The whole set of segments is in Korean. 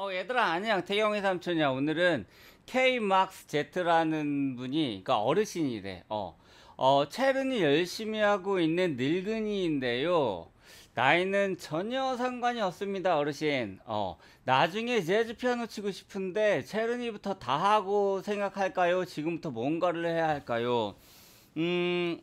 어 얘들아 아니야 태경이 삼촌이야 오늘은 K-Max Z라는 분이 그러니까 어르신이래 어, 어 체르니 열심히 하고 있는 늙은이인데요 나이는 전혀 상관이 없습니다 어르신 어 나중에 재즈 피아노 치고 싶은데 체르니부터 다 하고 생각할까요 지금부터 뭔가를 해야 할까요 음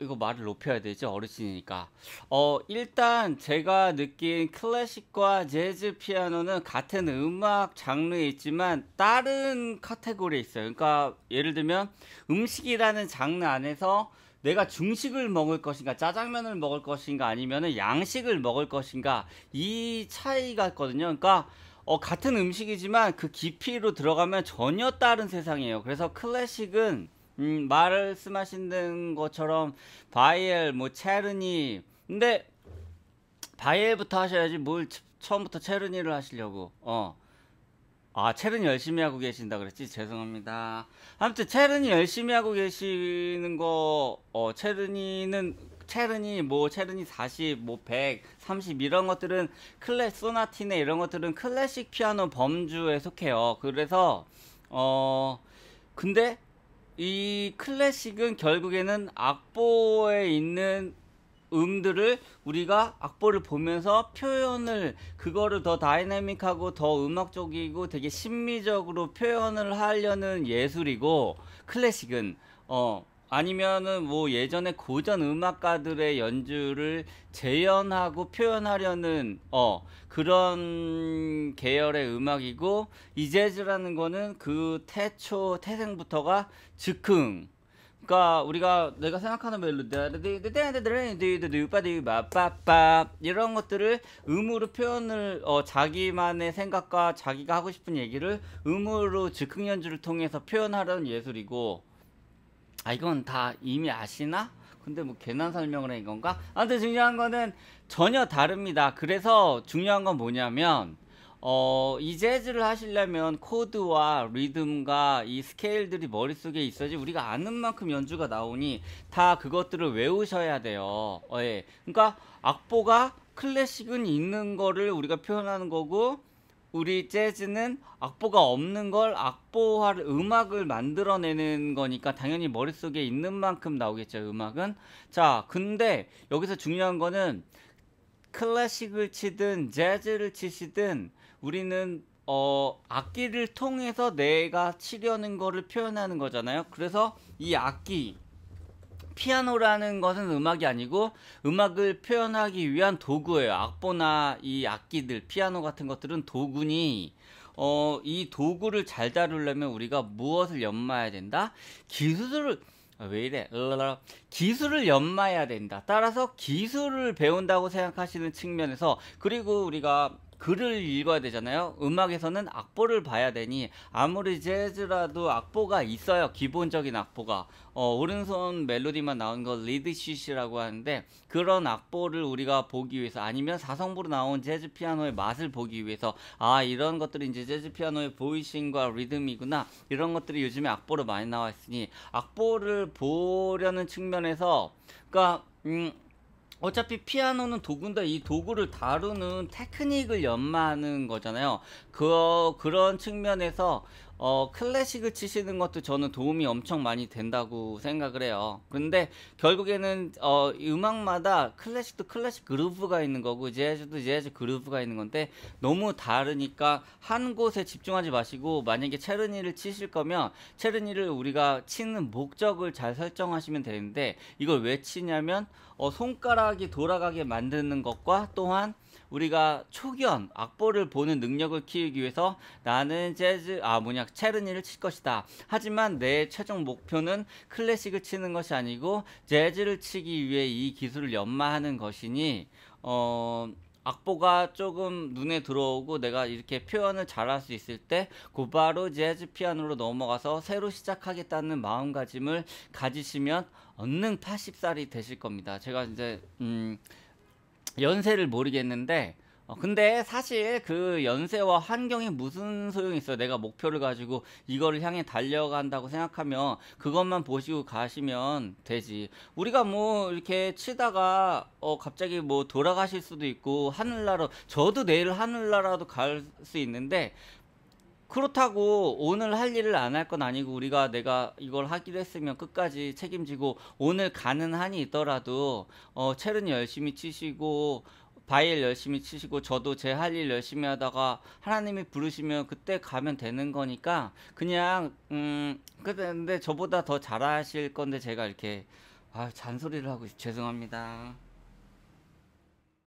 이거 말을 높여야 되죠 어르신이니까 어 일단 제가 느낀 클래식과 재즈 피아노는 같은 음악 장르에 있지만 다른 카테고리에 있어요 그러니까 예를 들면 음식이라는 장르 안에서 내가 중식을 먹을 것인가 짜장면을 먹을 것인가 아니면 양식을 먹을 것인가 이 차이가 있거든요 그러니까 어, 같은 음식이지만 그 깊이로 들어가면 전혀 다른 세상이에요 그래서 클래식은 음, 말씀하신 것처럼 바이엘, 뭐 체르니. 근데 바이엘부터 하셔야지 뭘 처음부터 체르니를 하시려고. 어. 아, 체르니 열심히 하고 계신다 그랬지? 죄송합니다. 아무튼 체르니 열심히 하고 계시는 거 어, 체르니는 체르니 뭐 체르니 40, 뭐 100, 30 이런 것들은 클래 소나티네 이런 것들은 클래식 피아노 범주에 속해요. 그래서 어 근데 이 클래식은 결국에는 악보에 있는 음들을 우리가 악보를 보면서 표현을 그거를 더 다이내믹하고 더 음악적이고 되게 심미적으로 표현을 하려는 예술이고 클래식은 어 아니면은 뭐 예전에 고전 음악가들의 연주를 재현하고 표현하려는 어 그런 계열의 음악이고 이 재즈라는 거는 그 태초 태생부터가 즉흥 그러니까 우리가 내가 생각하는 멜로디빠빠빠 이런 것들을 음으로 표현을 어, 자기만의 생각과 자기가 하고 싶은 얘기를 음으로 즉흥 연주를 통해서 표현하려는 예술이고 아 이건 다 이미 아시나? 근데 뭐 괜한 설명을 한 건가? 아무튼 중요한 거는 전혀 다릅니다. 그래서 중요한 건 뭐냐면 어, 이 재즈를 하시려면 코드와 리듬과 이 스케일들이 머릿속에 있어야지 우리가 아는 만큼 연주가 나오니 다 그것들을 외우셔야 돼요. 어, 예. 그러니까 악보가 클래식은 있는 거를 우리가 표현하는 거고 우리 재즈는 악보가 없는 걸 악보화를 음악을 만들어내는 거니까 당연히 머릿속에 있는 만큼 나오겠죠 음악은 자 근데 여기서 중요한 거는 클래식을 치든 재즈를 치시든 우리는 어, 악기를 통해서 내가 치려는 거를 표현하는 거잖아요 그래서 이 악기 피아노라는 것은 음악이 아니고 음악을 표현하기 위한 도구예요. 악보나 이 악기들, 피아노 같은 것들은 도구니 어, 이 도구를 잘 다루려면 우리가 무엇을 연마해야 된다? 기술을 아, 왜 이래? 랄랄라. 어, 어, 어. 기술을 연마해야 된다. 따라서 기술을 배운다고 생각하시는 측면에서 그리고 우리가 글을 읽어야 되잖아요. 음악에서는 악보를 봐야 되니 아무리 재즈라도 악보가 있어요. 기본적인 악보가 어, 오른손 멜로디만 나온 거 리드시시라고 하는데 그런 악보를 우리가 보기 위해서 아니면 사성부로 나온 재즈 피아노의 맛을 보기 위해서 아 이런 것들이 이제 재즈 피아노의 보이싱과 리듬이구나 이런 것들이 요즘에 악보로 많이 나와 있으니 악보를 보려는 측면에서 그러니까 음. 어차피 피아노는 도구인데 이 도구를 다루는 테크닉을 연마하는 거잖아요. 그, 그런 측면에서 어, 클래식을 치시는 것도 저는 도움이 엄청 많이 된다고 생각을 해요. 근데 결국에는 어, 음악마다 클래식도 클래식 그루브가 있는 거고 재즈도 재즈 그루브가 있는 건데 너무 다르니까 한 곳에 집중하지 마시고 만약에 체르니를 치실 거면 체르니를 우리가 치는 목적을 잘 설정하시면 되는데 이걸 왜 치냐면 어, 손가락이 돌아가게 만드는 것과 또한 우리가 초견 악보를 보는 능력을 키우기 위해서 나는 재즈 아 뭐냐 체르니를 칠 것이다. 하지만 내 최종 목표는 클래식을 치는 것이 아니고 재즈를 치기 위해 이 기술을 연마하는 것이니 어 악보가 조금 눈에 들어오고 내가 이렇게 표현을 잘할 수 있을 때 곧바로 재즈 피아노로 넘어가서 새로 시작하겠다는 마음가짐을 가지시면 얻는 80살이 되실 겁니다. 제가 이제 음 연세를 모르겠는데 어, 근데 사실 그 연세와 환경이 무슨 소용이 있어요. 내가 목표를 가지고 이거를 향해 달려간다고 생각하면 그것만 보시고 가시면 되지. 우리가 뭐 이렇게 치다가 어, 갑자기 뭐 돌아가실 수도 있고 하늘나라 저도 내일 하늘나라도 갈 수 있는데 그렇다고 오늘 할 일을 안 할 건 아니고 우리가 내가 이걸 하기로 했으면 끝까지 책임지고 오늘 가는 한이 있더라도 어 체른 열심히 치시고 바이엘 열심히 치시고 저도 제 할 일 열심히 하다가 하나님이 부르시면 그때 가면 되는 거니까 그냥 음 근데 저보다 더 잘하실 건데 제가 이렇게 아 잔소리를 하고 죄송합니다.